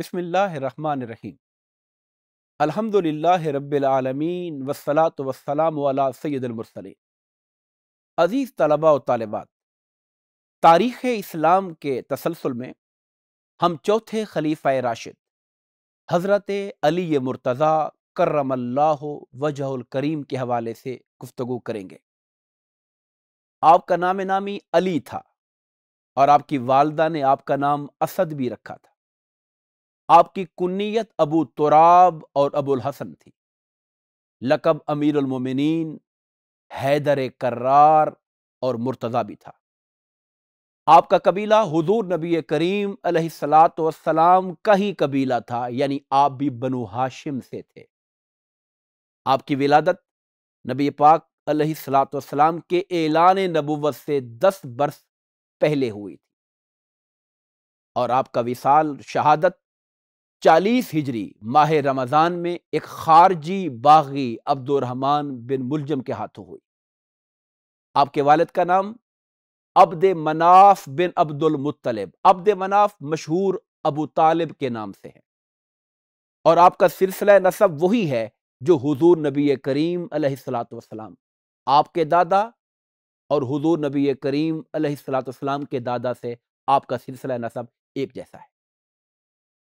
बसमीम अलहमदिल्ला रबालमीन वसलात वसलाम सैदुलमरसली अज़ीज़ तलबा व तारीख़ इस्लाम के तसलसल में हम चौथे खलीफ़ा राशिद हज़रत अली मुर्तज़ा करमल्लाह वजहुल करीम के हवाले से गुफ्तु करेंगे आपका नाम नामी अली था और आपकी वालदा ने आपका नाम असद भी रखा था आपकी कुन्नीत अबू तुराब और अबुल हसन थी लकब अमीरमिन हैदर करार और मुर्तज़ा भी था आपका कबीला हुजूर नबी करीम सलाम का ही कबीला था यानी आप भी बनु हाशिम से थे आपकी विलादत नबी पाक सलाम के एलान नबूवत से दस बरस पहले हुई थी और आपका विशाल शहादत चालीस हिजरी माह रमज़ान में एक खारजी बागी अब्दुलरहमान बिन मुलजम के हाथों हुई आपके वालद का नाम अब्द मनाफ बिन अब्दुल मुत्तलिब अब्द मनाफ मशहूर अबू तालिब के नाम से है और आपका सिलसिला नसब वही है जो हुजूर नबी करीम अलैहिस्सलाम आपके दादा और हुजूर नबी करीम अलैहिस्सलाम के दादा से आपका सिलसिला नसब एक जैसा है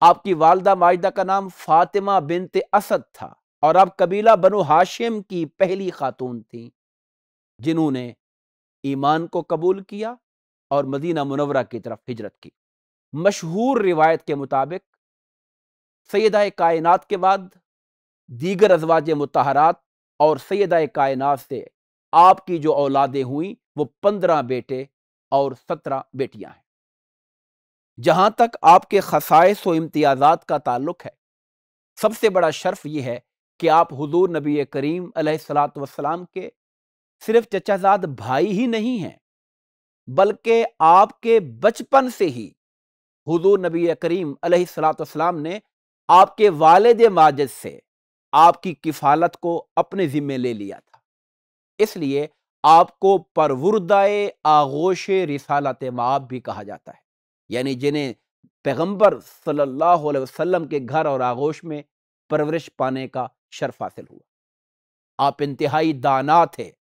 आपकी वालदा माजदा का नाम फातिमा बिनते असद था और आप कबीला बनो हाशिम की पहली खातून थी जिन्होंने ईमान को कबूल किया और मदीना मुनवरा की तरफ हिजरत की मशहूर रिवायत के मुताबिक सैदा कायनात के बाद दीगर अजवाज मतहरात और सैद कायनात से आपकी जो औलादें हुई वो पंद्रह बेटे और सत्रह बेटियां हैं जहां तक आपके खसाइस व इम्तियाज़ात का ताल्लुक है सबसे बड़ा शर्फ ये है कि आप हुजूर नबी करीम सलाम के सिर्फ चचाजाद भाई ही नहीं हैं बल्कि आपके बचपन से ही हुजूर नबी करीम सलाम ने आपके वालद माजद से आपकी किफालत को अपने ज़िम्मे ले लिया था इसलिए आपको परवरदाए आगोश रिसालत माब भी कहा जाता है यानी जिन्हें पैगंबर सल्लल्लाहु अलैहि वसल्लम के घर और आगोश में परवरिश पाने का शर्फ हासिल हुआ आप इंतहाई दाना थे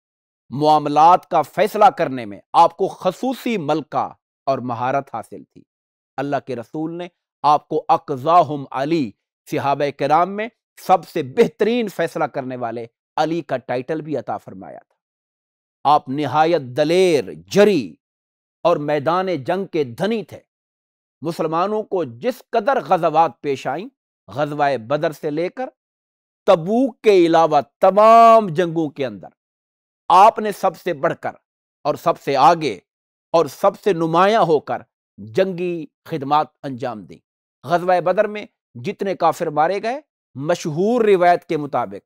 मामलात का फैसला करने में आपको खसूसी मलका और महारत हासिल थी अल्लाह के रसूल ने आपको अकजाहम अली सिहाब कराम में सबसे बेहतरीन फैसला करने वाले अली का टाइटल भी अता फरमाया था आप नहायत दलेर जरी और मैदान जंग के धनी थे मुसलमानों को जिस कदर गजबात पेश आई गजवाए बदर से लेकर तबूक के अलावा तमाम जंगों के अंदर आपने सबसे बढ़कर और सबसे आगे और सबसे नुमाया होकर जंगी खिदमत अंजाम दी गजवाए बदर में जितने काफिर मारे गए मशहूर रिवायत के मुताबिक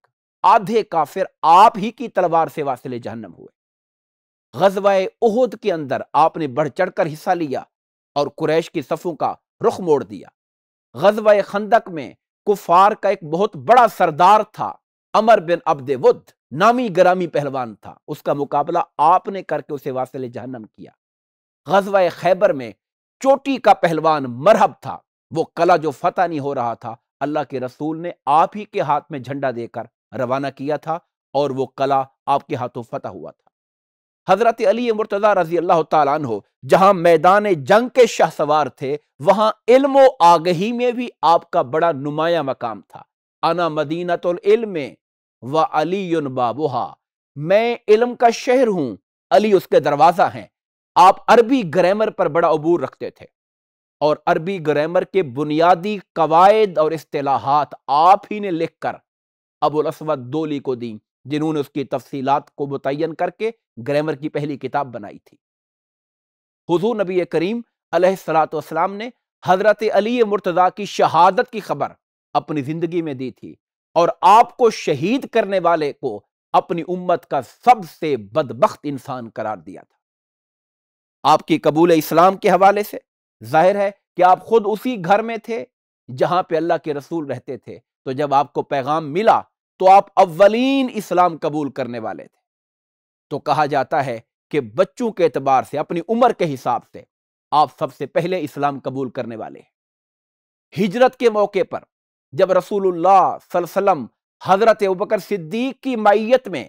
आधे काफिर आप ही की तलवार से वासिले जहन्नम हुए गजवाए उहद के अंदर आपने बढ़ चढ़ कर हिस्सा लिया और कुरैश की सफ़ों का रुख मोड़ दिया गजब खंदक में कुफार का एक बहुत बड़ा सरदार था अमर बिन अब्दे वुद नामी ग्रामी पहलवान था उसका मुकाबला आपने करके उसे वासिल जहनम किया गजब खैबर में चोटी का पहलवान मरहब था वो कला जो फतह नहीं हो रहा था अल्लाह के रसूल ने आप ही के हाथ में झंडा देकर रवाना किया था और वो कला आपके हाथों फतह हुआ था हज़रत अली मुर्तज़ा रजी अल्लाह तु जहां मैदान जंग के शाह सवार थे वहां इल्म आगही में भी आपका बड़ा नुमाया मकाम था अना मदीनतम व अली बाबुहा मैं इल्म का शहर हूं अली उसके दरवाज़ा हैं आप अरबी ग्रामर पर बड़ा अबूर रखते थे और अरबी ग्रामर के बुनियादी कवायद और इस्तेलाहात आप ही ने लिख कर असवद दोली को दी जिन्होंने उसकी तफसीलात को मुतन करके ग्रामर की पहली किताब बनाई थी हुजूर नबी करीम सलाम ने हजरत अली मुर्तज़ा की शहादत की खबर अपनी ज़िंदगी में दी थी और आपको शहीद करने वाले को अपनी उम्मत का सबसे बदबख्त इंसान करार दिया था आपकी कबूल इस्लाम के हवाले से जाहिर है कि आप खुद उसी घर में थे जहां पे अल्लाह के रसूल रहते थे तो जब आपको पैगाम मिला तो आप अव्वलीन इस्लाम कबूल करने वाले थे तो कहा जाता है कि बच्चों के एतबार से अपनी उम्र के हिसाब से आप सबसे पहले इस्लाम कबूल करने वाले हैं हिजरत के मौके पर जब रसूलुल्लाह वसल्लम हजरत बकर सिद्दीक की माइत में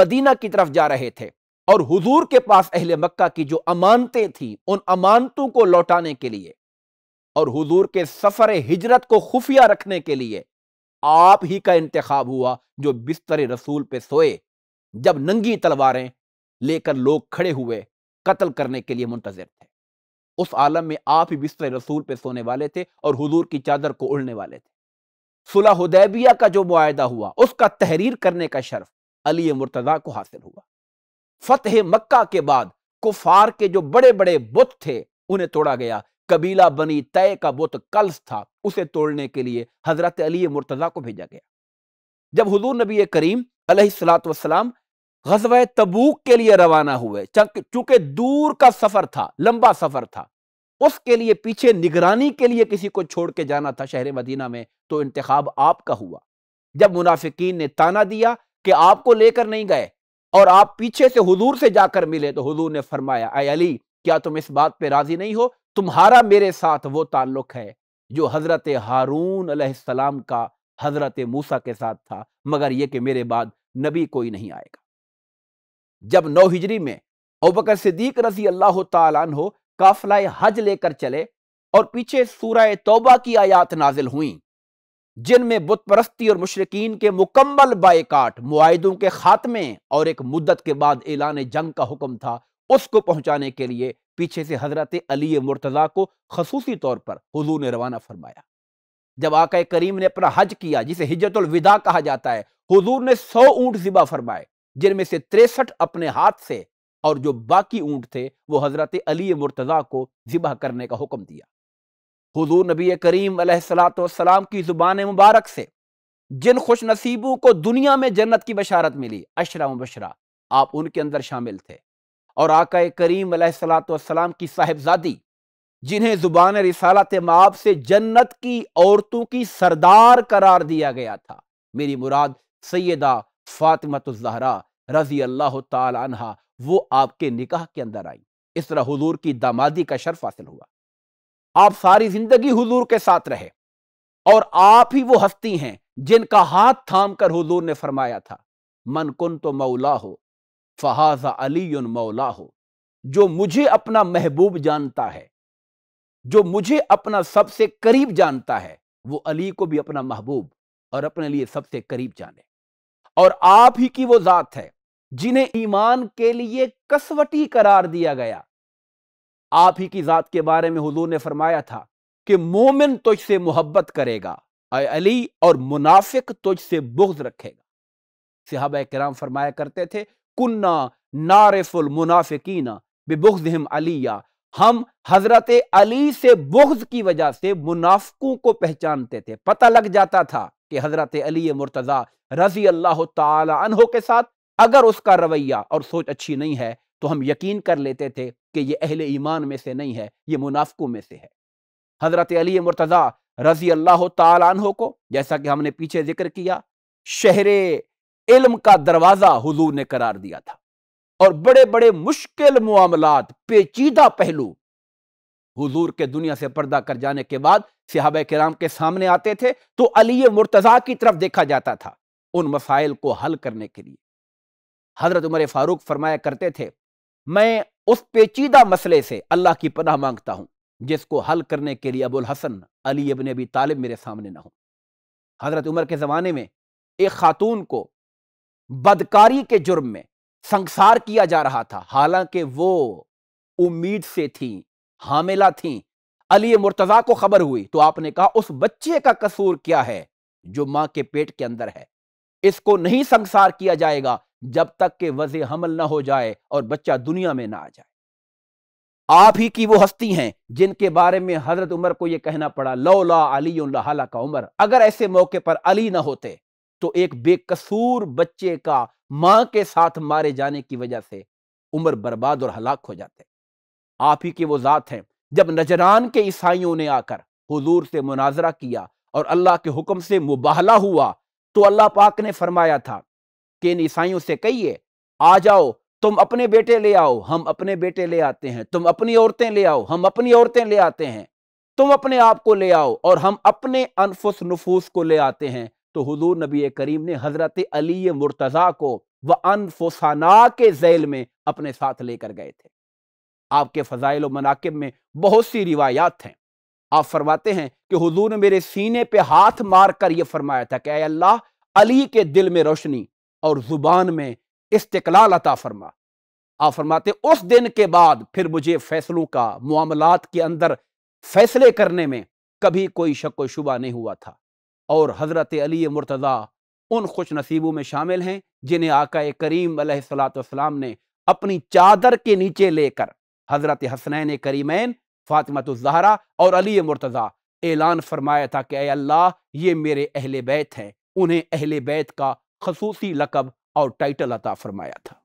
मदीना की तरफ जा रहे थे और हुजूर के पास अहले मक्का की जो अमानतें थीं उन अमानतों को लौटाने के लिए और हुजूर के सफ़र हिजरत को खुफिया रखने के लिए आप ही का इंतखाब हुआ जो बिस्तर रसूल पे सोए जब नंगी तलवारें लेकर लोग खड़े हुए कत्ल करने के लिए मुंतजर थे उस आलम में आप ही बिस्तर रसूल पे सोने वाले थे और हुजूर की चादर को उड़ने वाले थे सुलह हुदैबिया का जो मुआदा हुआ उसका तहरीर करने का शर्फ अली मुर्तज़ा को हासिल हुआ फतेह मक्का के बाद कुफार के जो बड़े बड़े बुत थे उन्हें तोड़ा गया कबीला बनी तय का बुत कल्स था उसे तोड़ने के लिए हजरत अली मुर्तज़ा को भेजा गया जब हजूर नबी करीम सलाम गजब तबूक के लिए रवाना हुए चूंकि दूर का सफर था लंबा सफर था उसके लिए पीछे निगरानी के लिए किसी को छोड़ के जाना था शहर मदीना में तो इंतखब आपका हुआ जब मुनाफिकीन ने ताना दिया कि आपको लेकर नहीं गए और आप पीछे से हुजूर से जाकर मिले तो हुजूर ने फरमाया अली क्या तुम इस बात पे राजी नहीं हो तुम्हारा मेरे साथ वो ताल्लुक है जो हजरत हारून सलाम का हजरत मूसा के साथ था मगर यह कि मेरे बाद नबी कोई नहीं आएगा जब नौ हिजरी में अबकर सिद्दीक रजी अल्लाह तहो काफिला हज लेकर चले और पीछे सूरह तोबा की आयात नाजिल हुई जिनमें बुतपरस्ती और मुशरकिन के मुकम्मल बायकाट मुआदों के खात्मे और एक मुद्दत के बाद ऐलान जंग का हुक्म था उसको पहुंचाने के लिए पीछे से हजरत अली मुर्तज़ा को खसूसी तौर पर हजू ने रवाना फरमाया जब आका करीम ने अपना हज किया जिसे हिजरत विदा कहा जाता है हजूर ने सौ ऊंट जिबा फरमाए जिनमें से तिरसठ अपने हाथ से और जो बाकी ऊंट थे वो हजरत अली मुर्तज़ा को ज़िबा करने का हुक्म दिया हुजूर नबी करीम सलाम की ज़ुबान मुबारक से जिन खुश नसीबों को दुनिया में जन्नत की बशारत मिली अशरा मुबशरा आप उनके अंदर शामिल थे और आका करीम सलाम की साहिबजादी जिन्हें ज़ुबान रिसालत माप से जन्नत की औरतों की सरदार करार दिया गया था मेरी मुराद सैदा फातिमा जहरा रजी अल्लाह तहा वो आपके निकाह के अंदर आई इस तरह हजूर की दामादी का शर्फ हासिल हुआ आप सारी जिंदगी हजूर के साथ रहे और आप ही वो हस्ती हैं जिनका हाथ थाम कर हजूर ने फरमाया था मन कुन तो मौला हो फहाजा अली मौला हो जो मुझे अपना महबूब जानता है जो मुझे अपना सबसे करीब जानता है वो अली को भी अपना महबूब और अपने लिए सबसे करीब जाने और आप ही की वो जात है जिन्हें ईमान के लिए कसवटी करार दिया गया आप ही की जात के बारे में हुजूर ने फरमाया था कि मोमिन तुझसे मोहब्बत करेगा अली और मुनाफिक तुझसे बुग्ज रखेगा सिहाब कराम फरमाया करते थे कुन्ना नारिफुल मुनाफिकीना बेबुग्जहम अलिया हम हजरत अली से बुग्ज की वजह से मुनाफकों को पहचानते थे पता लग जाता था कि हज़रत अली मुर्तज़ा रज़ी अल्लाह तहों के साथ अगर उसका रवैया और सोच अच्छी नहीं है तो हम यकीन कर लेते थे कि यह अहल ईमान में से नहीं है ये मुनाफकों में से है हज़रत अली मुर्तज़ा रज़ी अल्लाह तहों को जैसा कि हमने पीछे जिक्र किया शहर इल्म का दरवाज़ा हजूर ने करार दिया था और बड़े बड़े मुश्किल मामला पेचीदा पहलू हुजूर के दुनिया से पर्दा कर जाने के बाद सिहाब कराम के सामने आते थे तो अली मुर्तज़ा की तरफ देखा जाता था उन मसाइल को हल करने के लिए हज़रत उमर फ़ारूक फरमाया करते थे मैं उस पेचीदा मसले से अल्लाह की पनाह मांगता हूं जिसको हल करने के लिए अबुल हसन अली अबन अबी तालिब मेरे सामने ना हो हज़रत उमर के ज़माने में एक खातून को बदकारी के जुर्म में संसार किया जा रहा था हालांकि वो उम्मीद से थी हामिला थीं अली मुर्तज़ा को खबर हुई तो आपने कहा उस बच्चे का कसूर क्या है जो मां के पेट के अंदर है इसको नहीं संसार किया जाएगा जब तक के वजह हमल ना हो जाए और बच्चा दुनिया में ना आ जाए आप ही की वो हस्ती हैं जिनके बारे में हजरत उमर को यह कहना पड़ा लौला अली का उमर अगर ऐसे मौके पर अली ना होते तो एक बेकसूर बच्चे का मां के साथ मारे जाने की वजह से उम्र बर्बाद और हलाक हो जाते आप ही के वो ज़ात हैं जब नजरान के ईसाइयों ने आकर हुजूर से मुनाजरा किया और अल्लाह के हुक्म से मुबाहला हुआ तो अल्लाह पाक ने फरमाया था कि इन ईसाइयों से कहिए आ जाओ तुम अपने बेटे ले आओ हम अपने बेटे ले आते हैं तुम अपनी औरतें ले आओ हम अपनी औरतें ले आते हैं तुम अपने आप को ले आओ और हम अपने अनफुस नफूस को ले आते हैं तो हजूर नबी करीम ने हज़रत अली मुर्तज़ा को व अनफुसाना के जैल में अपने साथ लेकर गए थे आपके फ़ज़ाइल मनाकब में बहुत सी रिवायात हैं आप फरमाते हैं कि हजू ने मेरे सीने पर हाथ मार कर यह फरमाया था कि अल्लाह अली के दिल में रोशनी और ज़ुबान में इस्तकलाल अता फरमा आप फरमाते उस दिन के बाद फिर मुझे फ़ैसलों का मामला के अंदर फ़ैसले करने में कभी कोई शक व शुबा नहीं हुआ था और हज़रत अली मुर्तज़ा उन खुश नसीबों में शामिल हैं जिन्हें आका करीम सलाम ने अपनी चादर के नीचे लेकर हज़रत हसनैन करीमैन फातिमा जहरा और अली मुर्तज़ा ऐलान फरमाया था कि अल्लाह ये मेरे अहल बैत हैं उन्हें अहल बैत का खसूसी लकब और टाइटल अता फरमाया था